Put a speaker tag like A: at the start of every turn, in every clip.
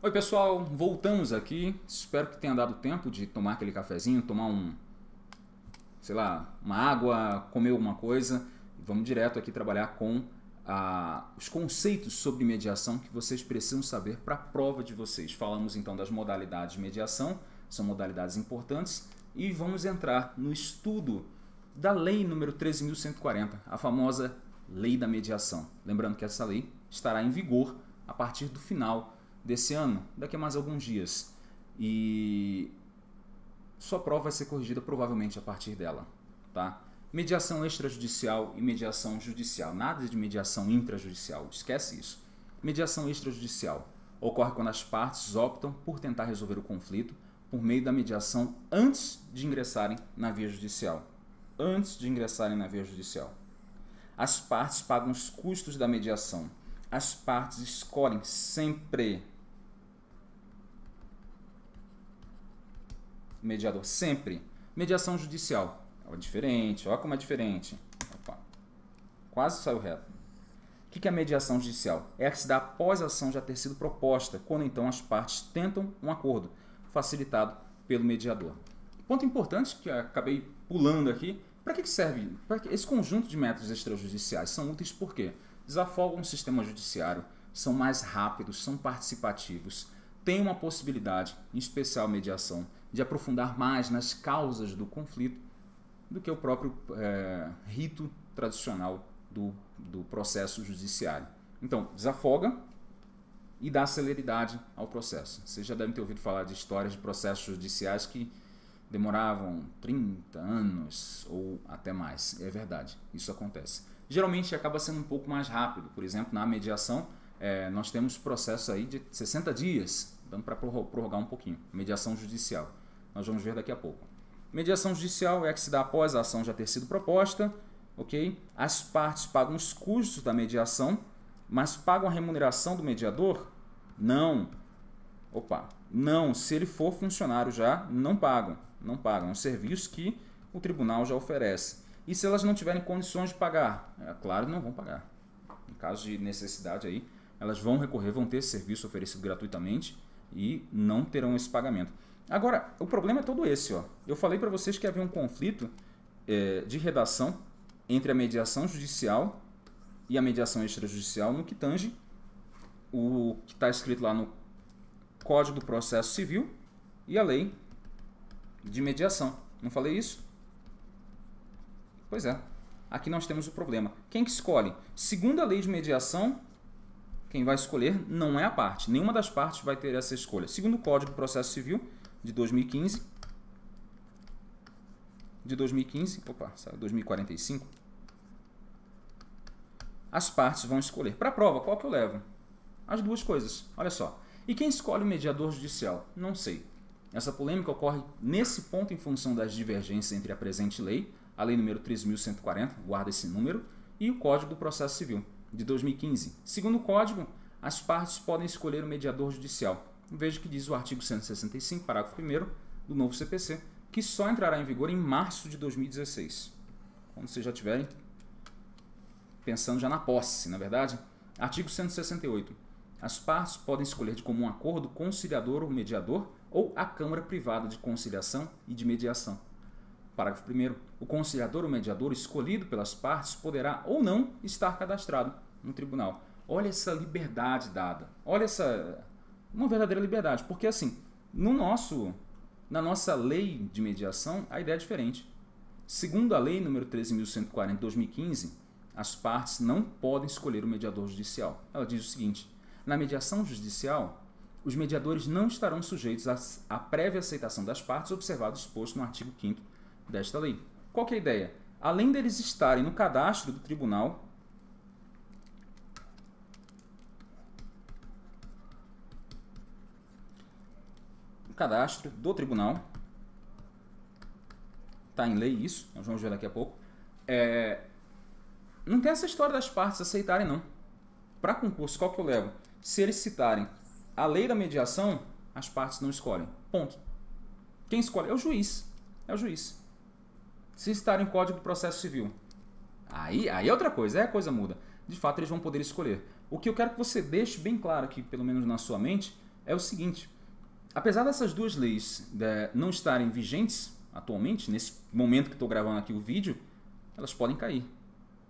A: Oi pessoal, voltamos aqui. Espero que tenha dado tempo de tomar aquele cafezinho, tomar um, sei lá, uma água, comer alguma coisa. Vamos direto aqui trabalhar com ah, os conceitos sobre mediação que vocês precisam saber para a prova de vocês. Falamos então das modalidades de mediação, são modalidades importantes, e vamos entrar no estudo da lei número 13.140, a famosa lei da mediação. Lembrando que essa lei estará em vigor a partir do final desse ano, daqui a mais alguns dias. E sua prova vai ser corrigida provavelmente a partir dela, tá? Mediação extrajudicial e mediação judicial. Nada de mediação intrajudicial, esquece isso. Mediação extrajudicial ocorre quando as partes optam por tentar resolver o conflito por meio da mediação antes de ingressarem na via judicial. Antes de ingressarem na via judicial. As partes pagam os custos da mediação. As partes escolhem sempre mediador, sempre. Mediação judicial. É diferente, olha como é diferente. Opa. Quase saiu reto. O que é mediação judicial? É a que se dá após a ação já ter sido proposta, quando então as partes tentam um acordo, facilitado pelo mediador. Ponto importante que acabei pulando aqui, para que serve? Pra que esse conjunto de métodos extrajudiciais são úteis porque desafogam o sistema judiciário, são mais rápidos, são participativos, têm uma possibilidade, em especial mediação, de aprofundar mais nas causas do conflito do que o próprio é, rito tradicional do, do processo judiciário. Então, desafoga e dá celeridade ao processo. Vocês já devem ter ouvido falar de histórias de processos judiciais que demoravam 30 anos ou até mais. É verdade, isso acontece. Geralmente acaba sendo um pouco mais rápido. Por exemplo, na mediação, é, nós temos processos aí de 60 dias dando para prorrogar um pouquinho. Mediação judicial. Nós vamos ver daqui a pouco. Mediação judicial é a que se dá após a ação já ter sido proposta, ok? As partes pagam os custos da mediação, mas pagam a remuneração do mediador? Não. Opa, não. Se ele for funcionário já, não pagam. Não pagam. É um serviço que o tribunal já oferece. E se elas não tiverem condições de pagar? É claro, não vão pagar. Em caso de necessidade aí, elas vão recorrer, vão ter esse serviço oferecido gratuitamente e não terão esse pagamento. Agora, o problema é todo esse. Ó. Eu falei para vocês que havia um conflito é, de redação entre a mediação judicial e a mediação extrajudicial no que tange o que está escrito lá no Código do Processo Civil e a lei de mediação. Não falei isso? Pois é. Aqui nós temos o problema. Quem que escolhe? Segundo a lei de mediação, quem vai escolher não é a parte. Nenhuma das partes vai ter essa escolha. Segundo o Código do Processo Civil de 2015, de 2015, opa, saiu 2045, as partes vão escolher. Para a prova, qual que eu levo? As duas coisas, olha só. E quem escolhe o mediador judicial? Não sei. Essa polêmica ocorre nesse ponto em função das divergências entre a presente lei, a Lei número 3.140, guarda esse número, e o Código do Processo Civil de 2015. Segundo o Código, as partes podem escolher o mediador judicial. Veja o que diz o artigo 165, parágrafo 1 do novo CPC, que só entrará em vigor em março de 2016. Quando vocês já estiverem pensando já na posse, na é verdade. Artigo 168. As partes podem escolher de comum acordo o conciliador ou mediador ou a Câmara Privada de Conciliação e de Mediação. Parágrafo 1. O conciliador ou mediador escolhido pelas partes poderá ou não estar cadastrado no tribunal. Olha essa liberdade dada. Olha essa. Uma verdadeira liberdade. Porque, assim, no nosso, na nossa lei de mediação, a ideia é diferente. Segundo a lei número 13.140 de 2015, as partes não podem escolher o mediador judicial. Ela diz o seguinte: na mediação judicial, os mediadores não estarão sujeitos à prévia aceitação das partes, observado o exposto no artigo 5 desta lei. Qual que é a ideia? Além deles estarem no cadastro do tribunal, o cadastro do tribunal, está em lei isso, nós vamos ver daqui a pouco, é, não tem essa história das partes aceitarem não. Para concurso, qual que eu levo? Se eles citarem a lei da mediação, as partes não escolhem. Ponto. Quem escolhe é o juiz. É o juiz se estar em código de processo civil. Aí, aí é outra coisa, aí a coisa muda. De fato, eles vão poder escolher. O que eu quero que você deixe bem claro aqui, pelo menos na sua mente, é o seguinte: apesar dessas duas leis é, não estarem vigentes atualmente, nesse momento que estou gravando aqui o vídeo, elas podem cair.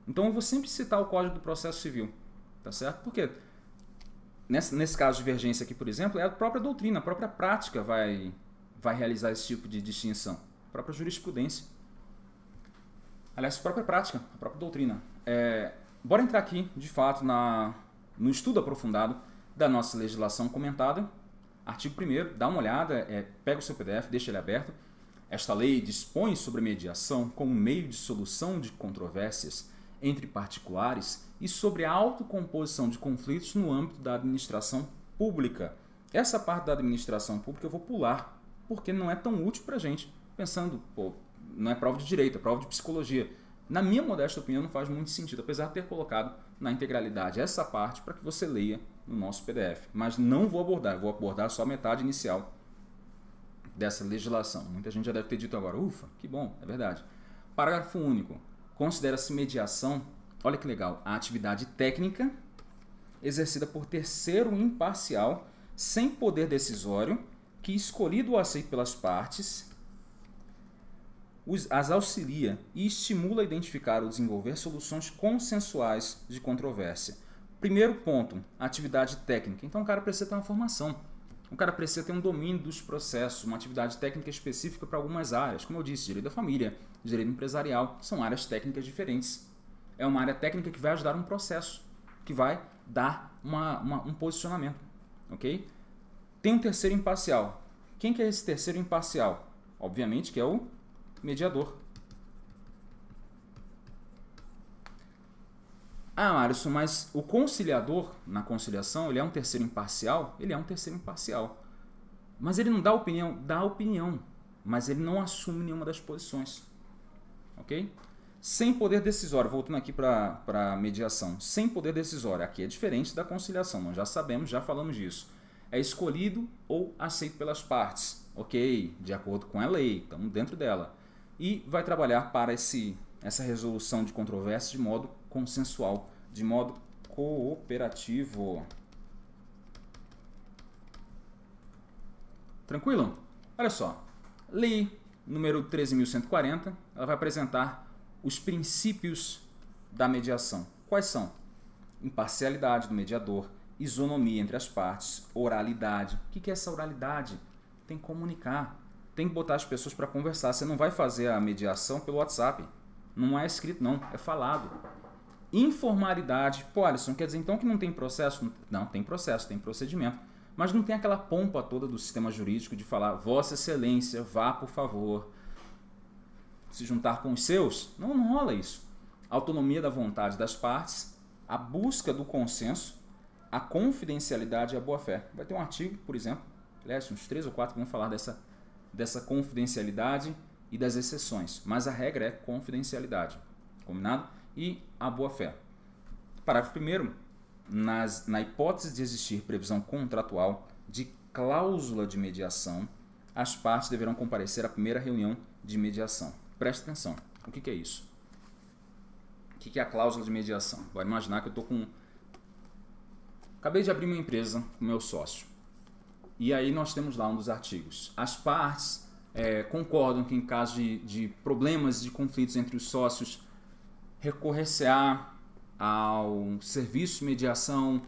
A: Então eu vou sempre citar o Código do Processo Civil, tá certo? Porque nesse, nesse caso de divergência aqui, por exemplo, é a própria doutrina, a própria prática vai, vai realizar esse tipo de distinção, a própria jurisprudência aliás, a própria prática, a própria doutrina. É, bora entrar aqui, de fato, na, no estudo aprofundado da nossa legislação comentada. Artigo 1 dá uma olhada, é, pega o seu PDF, deixa ele aberto. Esta lei dispõe sobre mediação como meio de solução de controvérsias entre particulares e sobre a autocomposição de conflitos no âmbito da administração pública. Essa parte da administração pública eu vou pular, porque não é tão útil para a gente, pensando, pô, não é prova de direito, é prova de psicologia. Na minha modesta opinião, não faz muito sentido, apesar de ter colocado na integralidade essa parte para que você leia no nosso PDF. Mas não vou abordar, vou abordar só a metade inicial dessa legislação. Muita gente já deve ter dito agora, ufa, que bom, é verdade. Parágrafo único. Considera-se mediação, olha que legal, a atividade técnica exercida por terceiro imparcial, sem poder decisório, que escolhido ou aceito pelas partes as auxilia e estimula a identificar ou desenvolver soluções consensuais de controvérsia. Primeiro ponto, atividade técnica. Então o cara precisa ter uma formação. O cara precisa ter um domínio dos processos, uma atividade técnica específica para algumas áreas. Como eu disse, direito da família, direito empresarial, são áreas técnicas diferentes. É uma área técnica que vai ajudar um processo, que vai dar uma, uma, um posicionamento. ok? Tem um terceiro imparcial. Quem que é esse terceiro imparcial? Obviamente que é o mediador. Ah, Márcio, mas o conciliador, na conciliação, ele é um terceiro imparcial? Ele é um terceiro imparcial. Mas ele não dá opinião? Dá opinião, mas ele não assume nenhuma das posições. Ok? Sem poder decisório, voltando aqui para a mediação, sem poder decisório, aqui é diferente da conciliação, nós já sabemos, já falamos disso. É escolhido ou aceito pelas partes, ok, de acordo com a lei, estamos dentro dela e vai trabalhar para esse, essa resolução de controvérsias de modo consensual, de modo cooperativo. Tranquilo? Olha só. Lei número 13140, ela vai apresentar os princípios da mediação. Quais são? Imparcialidade do mediador, isonomia entre as partes, oralidade. O que é essa oralidade? Tem que comunicar tem que botar as pessoas para conversar. Você não vai fazer a mediação pelo WhatsApp. Não é escrito, não. É falado. Informalidade. Pô, Alisson, quer dizer então que não tem processo? Não, tem processo, tem procedimento. Mas não tem aquela pompa toda do sistema jurídico de falar, Vossa Excelência, vá por favor se juntar com os seus. Não, não rola isso. autonomia da vontade das partes, a busca do consenso, a confidencialidade e a boa-fé. Vai ter um artigo, por exemplo, aliás, uns três ou quatro que vão falar dessa dessa confidencialidade e das exceções, mas a regra é confidencialidade, combinado? E a boa-fé. Parágrafo 1. Nas, na hipótese de existir previsão contratual de cláusula de mediação, as partes deverão comparecer à primeira reunião de mediação. Preste atenção, o que, que é isso? O que, que é a cláusula de mediação? Vai imaginar que eu estou com. Acabei de abrir uma empresa com meu sócio e aí nós temos lá um dos artigos. As partes é, concordam que em caso de, de, problemas de conflitos entre os sócios, recorrer-se-á ao serviço de mediação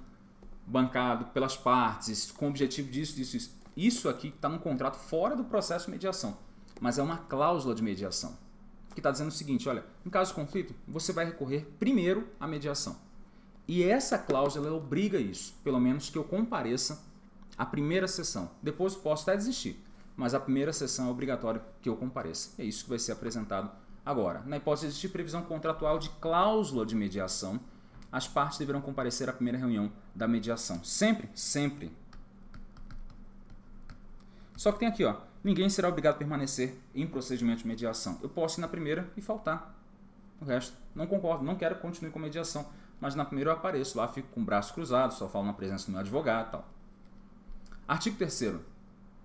A: bancado pelas partes, com o objetivo disso, disso, isso. Isso aqui está num contrato fora do processo de mediação, mas é uma cláusula de mediação, que está dizendo o seguinte, olha, em caso de conflito, você vai recorrer primeiro à mediação. E essa cláusula obriga isso, pelo menos que eu compareça a primeira sessão. Depois posso até desistir, mas a primeira sessão é obrigatório que eu compareça. É isso que vai ser apresentado agora. Na hipótese de existir previsão contratual de cláusula de mediação, as partes deverão comparecer à primeira reunião da mediação. Sempre, sempre. Só que tem aqui, ó, ninguém será obrigado a permanecer em procedimento de mediação. Eu posso ir na primeira e faltar. O resto, não concordo, não quero continuar com mediação. Mas na primeira eu apareço lá, fico com o braço cruzado, só falo na presença do meu advogado e tal. Artigo 3.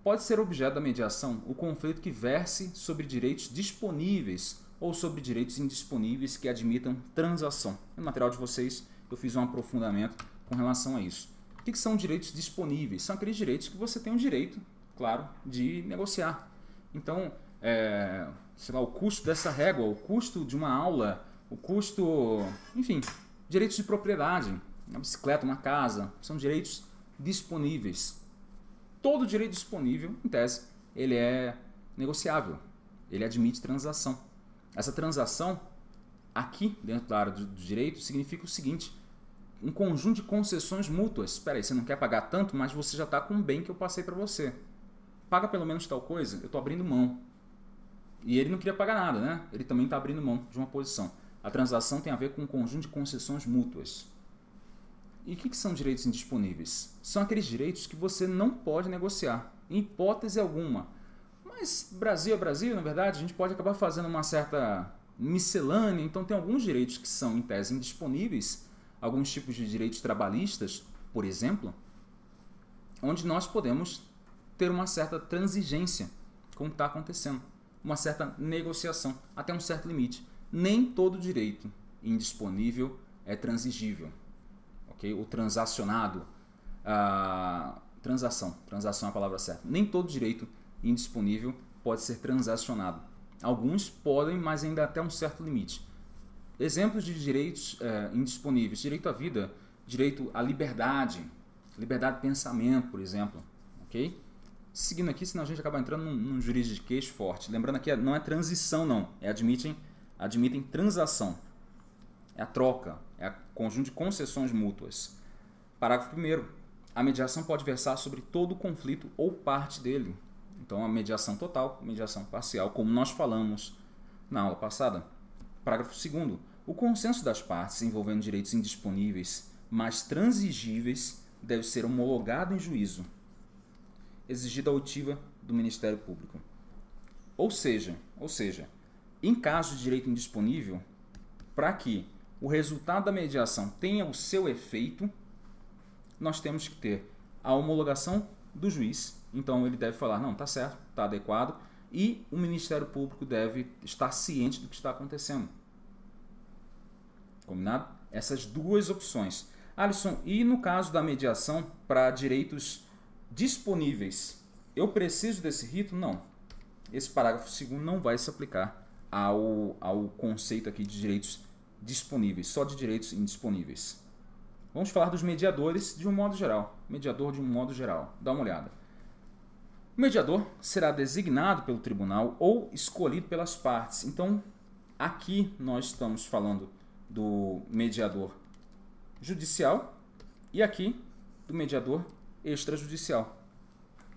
A: Pode ser objeto da mediação o conflito que verse sobre direitos disponíveis ou sobre direitos indisponíveis que admitam transação. No material de vocês, eu fiz um aprofundamento com relação a isso. O que são direitos disponíveis? São aqueles direitos que você tem o direito, claro, de negociar. Então, é, sei lá, o custo dessa régua, o custo de uma aula, o custo, enfim, direitos de propriedade, uma bicicleta, uma casa, são direitos disponíveis todo o direito disponível, em tese, ele é negociável. Ele admite transação. Essa transação, aqui dentro da área do direito, significa o seguinte: um conjunto de concessões mútuas. Espera aí, você não quer pagar tanto, mas você já está com um bem que eu passei para você. Paga pelo menos tal coisa, eu estou abrindo mão. E ele não queria pagar nada, né? Ele também está abrindo mão de uma posição. A transação tem a ver com um conjunto de concessões mútuas. E o que, que são direitos indisponíveis? São aqueles direitos que você não pode negociar, em hipótese alguma. Mas Brasil é Brasil, na é verdade, a gente pode acabar fazendo uma certa miscelânea, então tem alguns direitos que são, em tese, indisponíveis, alguns tipos de direitos trabalhistas, por exemplo, onde nós podemos ter uma certa transigência como está acontecendo, uma certa negociação até um certo limite. Nem todo direito indisponível é transigível ok? O transacionado, a ah, transação, transação é a palavra certa. Nem todo direito indisponível pode ser transacionado. Alguns podem, mas ainda até um certo limite. Exemplos de direitos é, indisponíveis: direito à vida, direito à liberdade, liberdade de pensamento, por exemplo, ok? Seguindo aqui, senão a gente acaba entrando num, num queixo forte. Lembrando aqui, não é transição, não. É admitem, admitem transação. É a troca, é conjunto de concessões mútuas. Parágrafo 1. A mediação pode versar sobre todo o conflito ou parte dele. Então, a mediação total, mediação parcial, como nós falamos na aula passada. Parágrafo 2. O consenso das partes envolvendo direitos indisponíveis, mas transigíveis, deve ser homologado em juízo, exigida a oitiva do Ministério Público. Ou seja, ou seja, em caso de direito indisponível, para que o resultado da mediação tenha o seu efeito, nós temos que ter a homologação do juiz. Então ele deve falar, não, tá certo, tá adequado, e o Ministério Público deve estar ciente do que está acontecendo. Combinado? Essas duas opções. Alisson, e no caso da mediação para direitos disponíveis, eu preciso desse rito? Não. Esse parágrafo segundo não vai se aplicar ao, ao conceito aqui de direitos disponíveis disponíveis, só de direitos indisponíveis. Vamos falar dos mediadores de um modo geral. Mediador de um modo geral. Dá uma olhada. O mediador será designado pelo tribunal ou escolhido pelas partes. Então, aqui nós estamos falando do mediador judicial e aqui do mediador extrajudicial.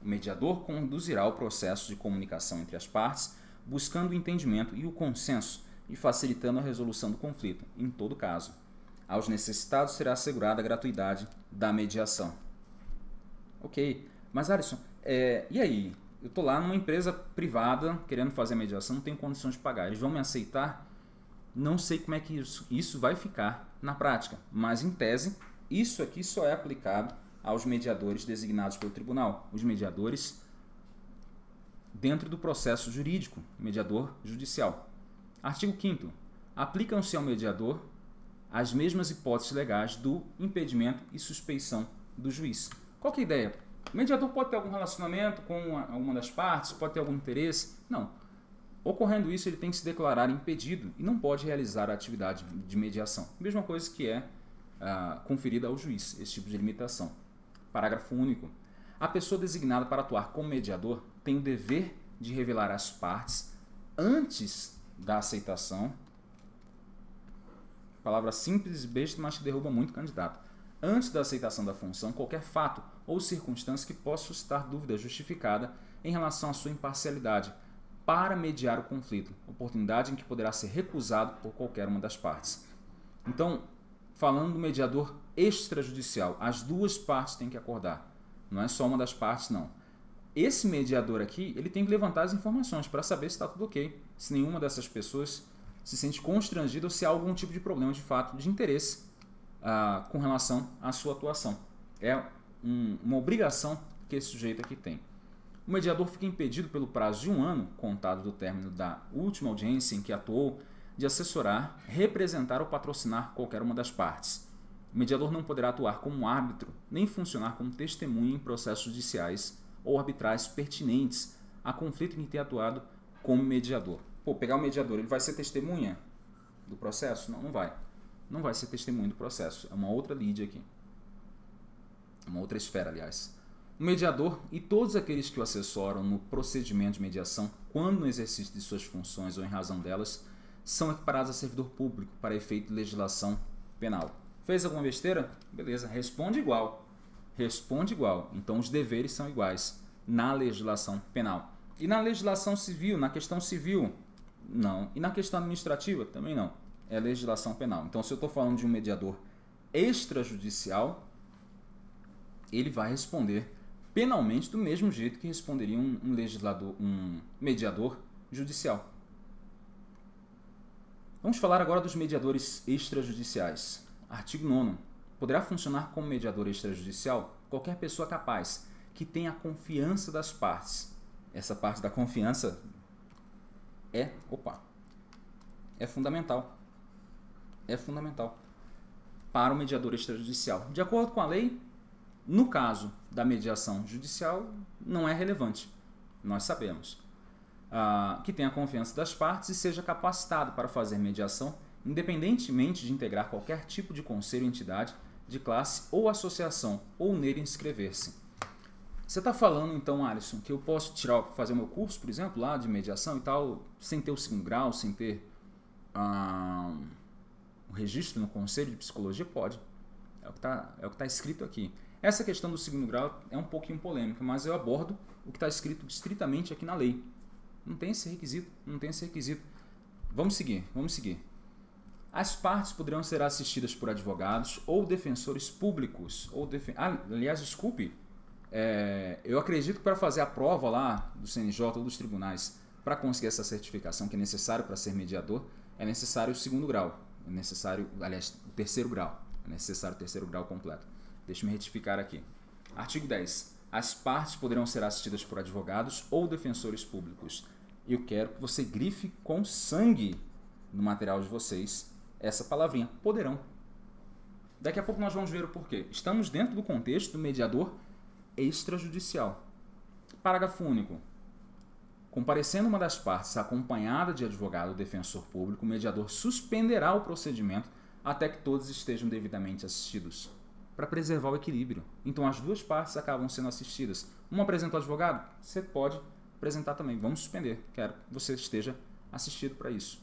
A: O mediador conduzirá o processo de comunicação entre as partes, buscando o entendimento e o consenso e facilitando a resolução do conflito, em todo caso. Aos necessitados será assegurada a gratuidade da mediação. Ok, mas Alisson, é, e aí? Eu tô lá numa empresa privada querendo fazer mediação, não tenho condições de pagar. Eles vão me aceitar? Não sei como é que isso, isso vai ficar na prática, mas em tese, isso aqui só é aplicado aos mediadores designados pelo tribunal. Os mediadores dentro do processo jurídico, mediador judicial. Artigo 5 Aplicam-se ao mediador as mesmas hipóteses legais do impedimento e suspeição do juiz. Qual é a ideia? O mediador pode ter algum relacionamento com alguma das partes, pode ter algum interesse? Não. Ocorrendo isso, ele tem que se declarar impedido e não pode realizar a atividade de mediação. Mesma coisa que é ah, conferida ao juiz, esse tipo de limitação. Parágrafo único. A pessoa designada para atuar como mediador tem o dever de revelar às partes, antes da aceitação. Palavra simples, besta, mas que derruba muito o candidato. Antes da aceitação da função, qualquer fato ou circunstância que possa suscitar dúvida justificada em relação à sua imparcialidade, para mediar o conflito, oportunidade em que poderá ser recusado por qualquer uma das partes. Então, falando do mediador extrajudicial, as duas partes têm que acordar. Não é só uma das partes, não esse mediador aqui, ele tem que levantar as informações para saber se está tudo ok, se nenhuma dessas pessoas se sente constrangida ou se há algum tipo de problema de fato de interesse ah, com relação à sua atuação. É um, uma obrigação que esse sujeito aqui tem. O mediador fica impedido pelo prazo de um ano, contado do término da última audiência em que atuou, de assessorar, representar ou patrocinar qualquer uma das partes. O mediador não poderá atuar como árbitro, nem funcionar como testemunha em processos judiciais ou arbitrais pertinentes a conflito em que tem atuado como mediador. Pô, pegar o mediador, ele vai ser testemunha do processo? Não, não vai. Não vai ser testemunha do processo. É uma outra lide aqui. É uma outra esfera, aliás. O mediador e todos aqueles que o assessoram no procedimento de mediação, quando no exercício de suas funções ou em razão delas, são equiparados a servidor público para efeito de legislação penal. Fez alguma besteira? Beleza, responde igual responde igual. Então os deveres são iguais na legislação penal. E na legislação civil, na questão civil, não. E na questão administrativa, também não. É legislação penal. Então, se eu estou falando de um mediador extrajudicial, ele vai responder penalmente do mesmo jeito que responderia um, um legislador, um mediador judicial. Vamos falar agora dos mediadores extrajudiciais. Artigo 9. Poderá funcionar como mediador extrajudicial qualquer pessoa capaz, que tenha a confiança das partes. Essa parte da confiança é, opa, é fundamental. É fundamental para o mediador extrajudicial. De acordo com a lei, no caso da mediação judicial, não é relevante. Nós sabemos. Ah, que tenha a confiança das partes e seja capacitado para fazer mediação, independentemente de integrar qualquer tipo de conselho ou entidade de classe ou associação, ou nele inscrever-se. Você está falando, então, Alisson, que eu posso tirar, fazer meu curso, por exemplo, lá de mediação e tal, sem ter o segundo grau, sem ter ah, um registro no Conselho de Psicologia? Pode. É o que está é tá escrito aqui. Essa questão do segundo grau é um pouquinho polêmica, mas eu abordo o que está escrito estritamente aqui na lei. Não tem esse requisito, não tem esse requisito. Vamos seguir, vamos seguir. As partes poderão ser assistidas por advogados ou defensores públicos. Ou defen ah, aliás, desculpe, é, eu acredito que para fazer a prova lá do CNJ ou dos tribunais, para conseguir essa certificação que é necessário para ser mediador, é necessário o segundo grau. É necessário, aliás, o terceiro grau. É necessário o terceiro grau completo. Deixa me retificar aqui. Artigo 10. As partes poderão ser assistidas por advogados ou defensores públicos. Eu quero que você grife com sangue no material de vocês essa palavrinha, poderão. Daqui a pouco nós vamos ver o porquê. Estamos dentro do contexto do mediador extrajudicial. Parágrafo único. Comparecendo uma das partes acompanhada de advogado ou defensor público, o mediador suspenderá o procedimento até que todos estejam devidamente assistidos, para preservar o equilíbrio. Então as duas partes acabam sendo assistidas. Uma apresenta o advogado, você pode apresentar também. Vamos suspender, quero que você esteja assistido para isso.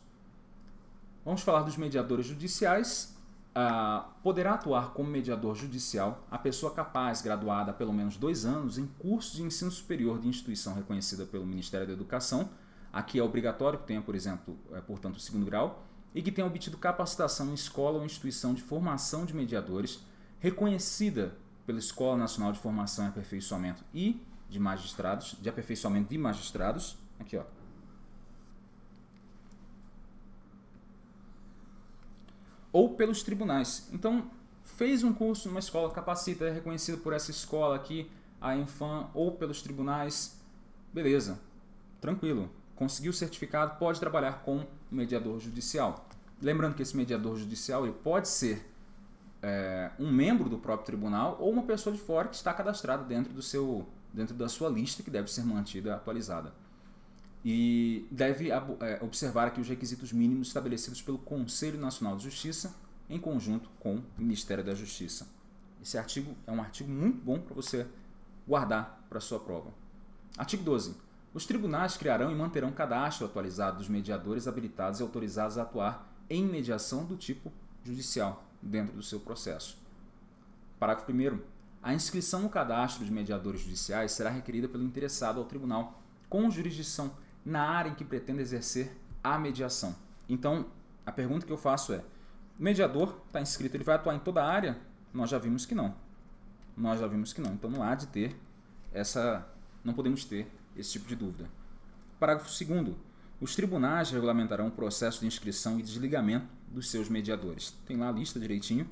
A: Vamos falar dos mediadores judiciais. Ah, poderá atuar como mediador judicial a pessoa capaz, graduada há pelo menos dois anos em curso de ensino superior de instituição reconhecida pelo Ministério da Educação, aqui é obrigatório que tenha, por exemplo, é, portanto, o segundo grau, e que tenha obtido capacitação em escola ou instituição de formação de mediadores reconhecida pela Escola Nacional de Formação e Aperfeiçoamento e de Magistrados, de Aperfeiçoamento de Magistrados, aqui ó, ou pelos tribunais. Então, fez um curso numa escola capacita, é reconhecido por essa escola aqui, a Infam, ou pelos tribunais, beleza, tranquilo, conseguiu o certificado, pode trabalhar com mediador judicial. Lembrando que esse mediador judicial ele pode ser é, um membro do próprio tribunal ou uma pessoa de fora que está cadastrada dentro do seu dentro da sua lista que deve ser mantida atualizada e deve é, observar aqui os requisitos mínimos estabelecidos pelo Conselho Nacional de Justiça em conjunto com o Ministério da Justiça. Esse artigo é um artigo muito bom para você guardar para sua prova. Artigo 12. Os tribunais criarão e manterão cadastro atualizado dos mediadores habilitados e autorizados a atuar em mediação do tipo judicial dentro do seu processo. Parágrafo 1. A inscrição no cadastro de mediadores judiciais será requerida pelo interessado ao tribunal com jurisdição na área em que pretende exercer a mediação. Então, a pergunta que eu faço é: o mediador está inscrito, ele vai atuar em toda a área? Nós já vimos que não. Nós já vimos que não. Então não há de ter essa. Não podemos ter esse tipo de dúvida. Parágrafo 2. Os tribunais regulamentarão o processo de inscrição e desligamento dos seus mediadores. Tem lá a lista direitinho.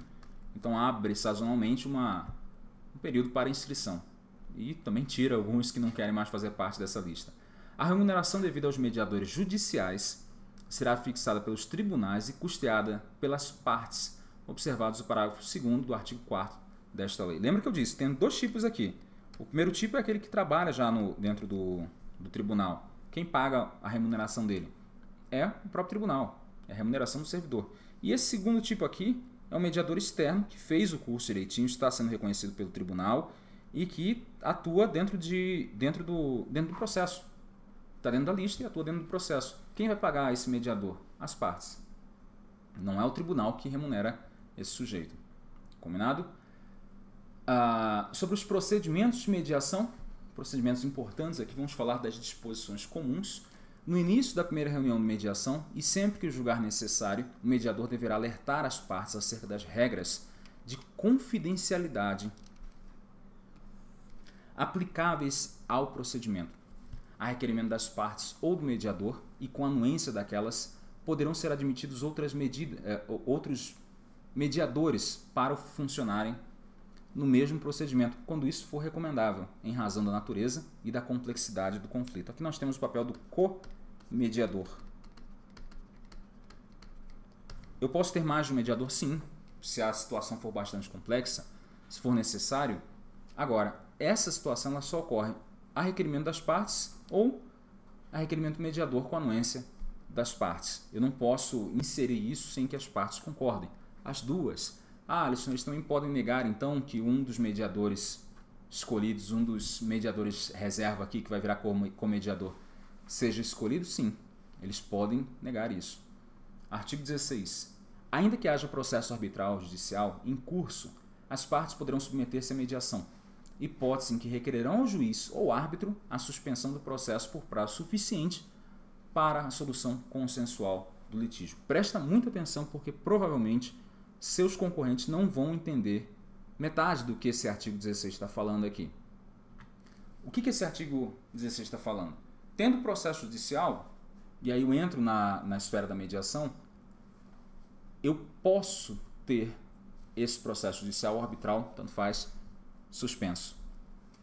A: Então abre sazonalmente uma, um período para inscrição. E também tira alguns que não querem mais fazer parte dessa lista. A remuneração devida aos mediadores judiciais será fixada pelos tribunais e custeada pelas partes, observados o parágrafo 2 do artigo 4 desta lei. Lembra que eu disse, tem dois tipos aqui. O primeiro tipo é aquele que trabalha já no, dentro do, do tribunal. Quem paga a remuneração dele? É o próprio tribunal, é a remuneração do servidor. E esse segundo tipo aqui é o mediador externo que fez o curso direitinho, está sendo reconhecido pelo tribunal e que atua dentro, de, dentro, do, dentro do processo está dentro da lista e atua dentro do processo. Quem vai pagar esse mediador? As partes. Não é o tribunal que remunera esse sujeito. Combinado? Ah, sobre os procedimentos de mediação, procedimentos importantes aqui, vamos falar das disposições comuns. No início da primeira reunião de mediação, e sempre que julgar necessário, o mediador deverá alertar as partes acerca das regras de confidencialidade aplicáveis ao procedimento a requerimento das partes ou do mediador e com anuência daquelas, poderão ser admitidos outras medida, é, outros mediadores para funcionarem no mesmo procedimento, quando isso for recomendável, em razão da natureza e da complexidade do conflito. Aqui nós temos o papel do co-mediador. Eu posso ter mais de um mediador, sim, se a situação for bastante complexa, se for necessário. Agora, essa situação ela só ocorre a requerimento das partes ou a requerimento mediador com anuência das partes. Eu não posso inserir isso sem que as partes concordem. As duas. Ah, Alisson, eles também podem negar então que um dos mediadores escolhidos, um dos mediadores reserva aqui que vai virar comediador, seja escolhido? Sim, eles podem negar isso. Artigo 16. Ainda que haja processo arbitral judicial em curso, as partes poderão submeter-se à mediação hipótese em que requererão ao juiz ou árbitro a suspensão do processo por prazo suficiente para a solução consensual do litígio. Presta muita atenção porque provavelmente seus concorrentes não vão entender metade do que esse artigo 16 está falando aqui. O que, que esse artigo 16 está falando? Tendo processo judicial, e aí eu entro na, na esfera da mediação, eu posso ter esse processo judicial arbitral, tanto faz, suspenso.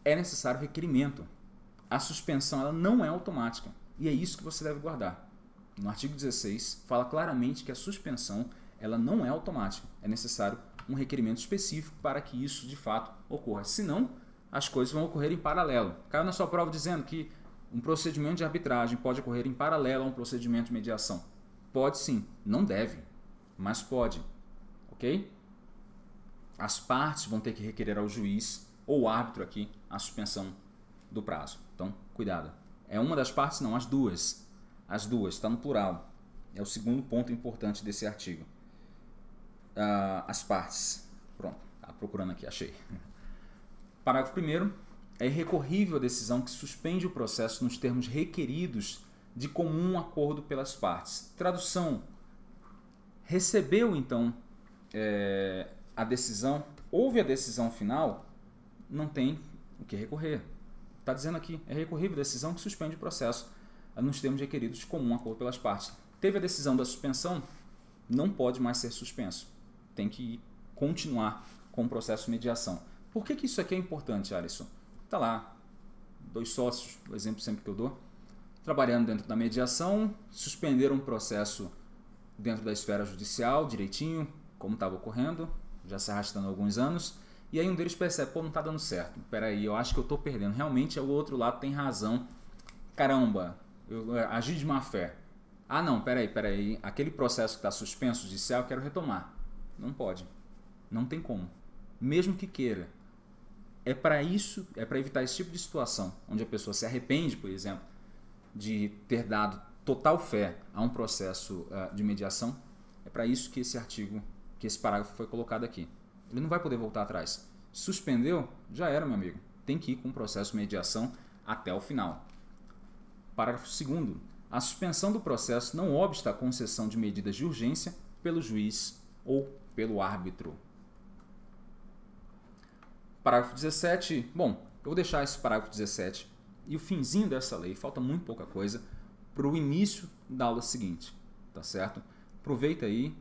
A: É necessário requerimento. A suspensão ela não é automática. E é isso que você deve guardar. No artigo 16 fala claramente que a suspensão ela não é automática. É necessário um requerimento específico para que isso de fato ocorra. Senão, as coisas vão ocorrer em paralelo. Caiu na sua prova dizendo que um procedimento de arbitragem pode ocorrer em paralelo a um procedimento de mediação. Pode sim, não deve, mas pode. Ok? as partes vão ter que requerer ao juiz ou árbitro aqui a suspensão do prazo. Então, cuidado. É uma das partes, não, as duas. As duas, está no plural. É o segundo ponto importante desse artigo. Uh, as partes. Pronto, tá procurando aqui, achei. Parágrafo 1. É recorrível a decisão que suspende o processo nos termos requeridos de comum acordo pelas partes. Tradução: recebeu então é, a decisão, houve a decisão final, não tem o que recorrer. Está dizendo aqui, é recorrível decisão que suspende o processo eh, nos termos requeridos comum acordo pelas partes. Teve a decisão da suspensão, não pode mais ser suspenso. Tem que continuar com o processo de mediação. Por que, que isso aqui é importante, Alisson? Está lá, dois sócios, o exemplo sempre que eu dou, trabalhando dentro da mediação, suspenderam o processo dentro da esfera judicial, direitinho, como estava ocorrendo, já se arrastando há alguns anos. E aí um deles percebe, pô, não tá dando certo. Peraí, eu acho que eu tô perdendo. Realmente é o outro lado tem razão. Caramba, eu é, agi de má fé. Ah não, peraí, peraí. Aquele processo que está suspenso judicial, eu quero retomar. Não pode. Não tem como. Mesmo que queira. É para isso, é para evitar esse tipo de situação, onde a pessoa se arrepende, por exemplo, de ter dado total fé a um processo ah, de mediação. É para isso que esse artigo que esse parágrafo foi colocado aqui. Ele não vai poder voltar atrás. Suspendeu? Já era, meu amigo. Tem que ir com o processo de mediação até o final. Parágrafo 2. A suspensão do processo não obsta à concessão de medidas de urgência pelo juiz ou pelo árbitro. Parágrafo 17. Bom, eu vou deixar esse parágrafo 17 e o finzinho dessa lei, falta muito pouca coisa, para o início da aula seguinte, tá certo? Aproveita aí,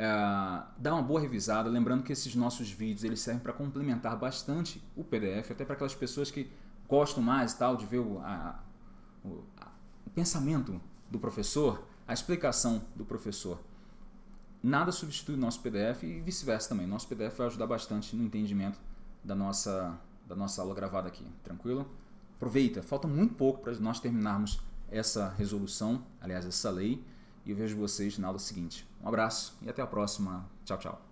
A: é, dá uma boa revisada, lembrando que esses nossos vídeos eles servem para complementar bastante o PDF, até para aquelas pessoas que gostam mais tal de ver o, a, o, a, o pensamento do professor, a explicação do professor. Nada substitui o nosso PDF e vice-versa também. Nosso PDF vai ajudar bastante no entendimento da nossa, da nossa aula gravada aqui, tranquilo? Aproveita, falta muito pouco para nós terminarmos essa resolução, aliás, essa lei. E eu vejo vocês na aula seguinte. Um abraço e até a próxima. Tchau, tchau.